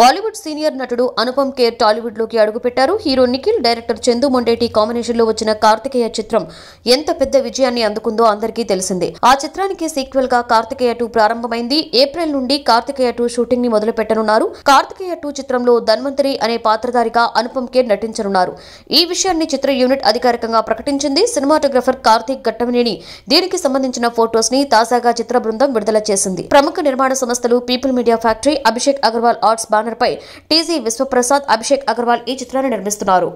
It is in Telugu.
బాలీవుడ్ సీనియర్ నటుడు అనుపమ్ టాలీవుడ్ లోకి అడుగుపెట్టారు hero Nikhil director Chandu Mondeti combination లో వచ్చిన కార్తికేయ చిత్రం ఎంత పెద్ద విజయాన్ని అందుకుందో అందరికీ తెలిసిందే ఆ చిత్రానికి సీక్వెల్ గా కార్తికేయ టూ ప్రారంభమైంది ఏప్రిల్ నుండి కార్తికేయ టూ షూటింగ్ ని మొదలు పెట్టనున్నారు కార్తికేయ టూ చిత్రంలో ధన్వంతరి అనే పాత్రధారిగా అనుపమ్ కేర్ నటించనున్నారు ఈ విషయాన్ని చిత్ర యూనిట్ అధికారికంగా ప్రకటించింది సినిమాటోగ్రఫర్ కార్తిక్ గట్టమినేని దీనికి సంబంధించిన ఫోటోస్ ని తాజాగా చిత్ర బృందం విడుదల చేసింది ప్రముఖ నిర్మాణ సంస్థలు People Media Factory Abhishek Agarwal arts పై టీజీ విశ్వప్రసాద్ అభిషేక్ అగర్వాల్ ఈ చిత్రాన్ని నిర్మిస్తున్నారు